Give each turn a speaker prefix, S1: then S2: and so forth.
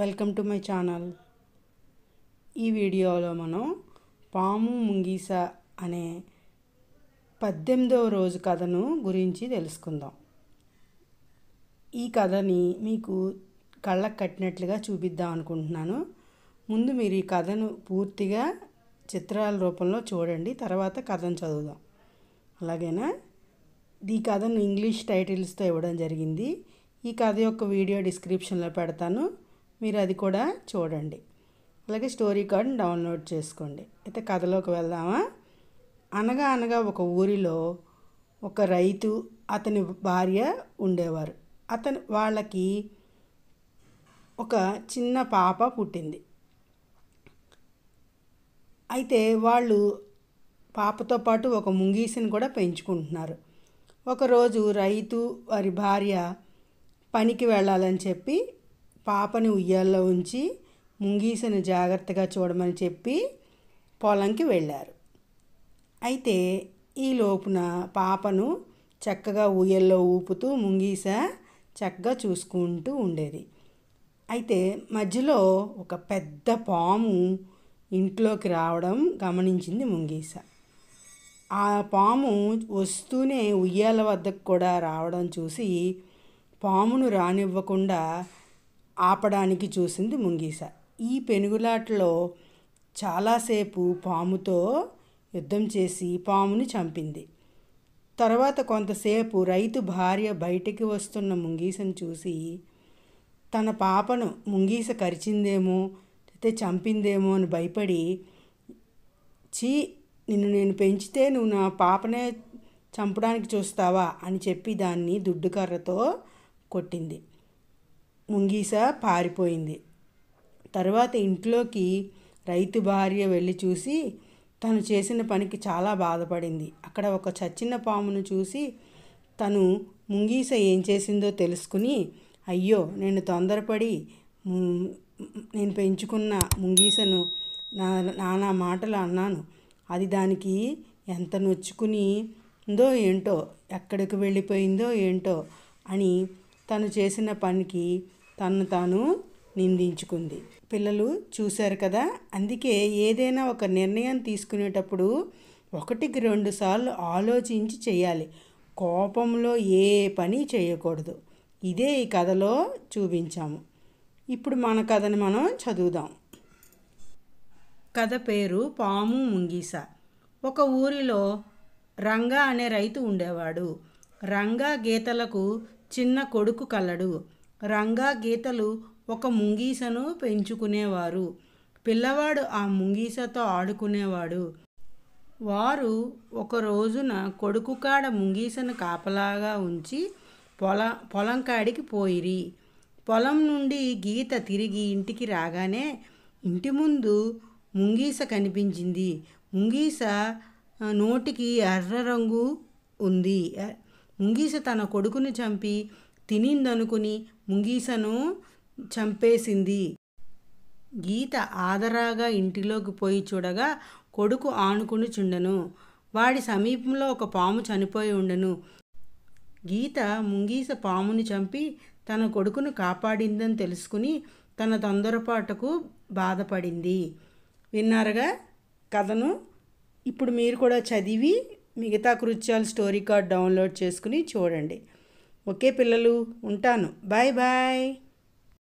S1: welcome to my channel ఈ వీడియోలో మనం పాము ముంగీస అనే పద్దెనిమిదవ రోజు కథను గురించి తెలుసుకుందాం ఈ కథని మీకు కళ్ళకు కట్టినట్లుగా చూపిద్దాం అనుకుంటున్నాను ముందు మీరు ఈ కథను పూర్తిగా చిత్రాల రూపంలో చూడండి తర్వాత కథను చదువుదాం అలాగేనా ఈ కథను ఇంగ్లీష్ టైటిల్స్తో ఇవ్వడం జరిగింది ఈ కథ యొక్క వీడియో డిస్క్రిప్షన్లో పెడతాను మీరు అది కూడా చూడండి అలాగే స్టోరీ కార్డును డౌన్లోడ్ చేసుకోండి అయితే కథలోకి వెళ్దామా అనగా అనగా ఒక ఊరిలో ఒక రైతు అతని భార్య ఉండేవారు అతను వాళ్ళకి ఒక చిన్న పాప పుట్టింది అయితే వాళ్ళు పాపతో పాటు ఒక ముంగీసిని కూడా పెంచుకుంటున్నారు ఒకరోజు రైతు వారి భార్య పనికి వెళ్ళాలని చెప్పి పాపని ఉయ్యాల్లో ఉంచి ముంగీసను జాగ్రత్తగా చూడమని చెప్పి పొలంకి వెళ్ళారు అయితే ఈ లోపున పాపను చక్కగా ఉయ్యల్లో ఊపుతూ ముంగీస చక్కగా చూసుకుంటూ ఉండేది అయితే మధ్యలో ఒక పెద్ద పాము ఇంట్లోకి రావడం గమనించింది ముంగీస ఆ పాము వస్తూనే ఉయ్యాల వద్దకు కూడా రావడం చూసి పామును రానివ్వకుండా ఆపడానికి చూసింది ముంగీస ఈ పెనుగులాటలో చాలాసేపు పాముతో యుద్ధం చేసి పాముని చంపింది తర్వాత కొంతసేపు రైతు భార్య బయటికి వస్తున్న ముంగీసను చూసి తన పాపను ముంగీస కరిచిందేమో లేకపోతే చంపిందేమో అని భయపడి చీ నిన్ను నేను పెంచితే నువ్వు నా పాపనే చంపడానికి చూస్తావా అని చెప్పి దాన్ని దుడ్డు కర్రతో కొట్టింది ముంగీస పారిపోయింది తర్వాత ఇంట్లోకి రైతు భార్య వెళ్ళి చూసి తను చేసిన పనికి చాలా బాధపడింది అక్కడ ఒక చచ్చిన పామును చూసి తను ముంగీస ఏం చేసిందో తెలుసుకుని అయ్యో నేను తొందరపడి నేను పెంచుకున్న ముంగీసను నానా మాటలు అన్నాను అది దానికి ఎంత నొచ్చుకుని ఉందో ఏంటో ఎక్కడికి వెళ్ళిపోయిందో ఏంటో అని తను చేసిన పనికి తనను తాను నిందించుకుంది పిల్లలు చూశారు కదా అందుకే ఏదైనా ఒక నిర్ణయం తీసుకునేటప్పుడు ఒకటికి రెండు సార్లు ఆలోచించి చేయాలి కోపంలో ఏ పని చేయకూడదు ఇదే ఈ కథలో చూపించాము ఇప్పుడు మన కథని మనం చదువుదాం కథ పేరు పాము ముంగీస ఒక ఊరిలో రంగా అనే రైతు ఉండేవాడు రంగా గీతలకు చిన్న కొడుకు కలడు రంగా గీతలు ఒక ముంగీసను పెంచుకునేవారు పిల్లవాడు ఆ ముంగీసతో ఆడుకునేవాడు వారు ఒక రోజున కొడుకు కాడ ముంగీసను కాపలాగా ఉంచి పొల పొలం కాడికి పోయిరి పొలం నుండి గీత తిరిగి ఇంటికి రాగానే ఇంటి ముందు ముంగీస కనిపించింది ముంగీస నోటికి ఎర్ర రంగు ఉంది ముంగీస తన కొడుకుని చంపి తినిందనుకుని ముంగీసను చంపేసింది గీత ఆదరాగా ఇంటిలోకి పోయి చూడగా కొడుకు ఆనుకుని చుండెను వాడి సమీపంలో ఒక పాము చనిపోయి ఉండెను గీత ముంగీస పాముని చంపి తన కొడుకును కాపాడిందని తెలుసుకుని తన తొందరపాటుకు బాధపడింది విన్నారుగా కథను ఇప్పుడు మీరు కూడా చదివి మిగతా కృత్యాలు స్టోరీ కార్డ్ డౌన్లోడ్ చేసుకుని చూడండి ఓకే పిల్లలు ఉంటాను బాయ్ బాయ్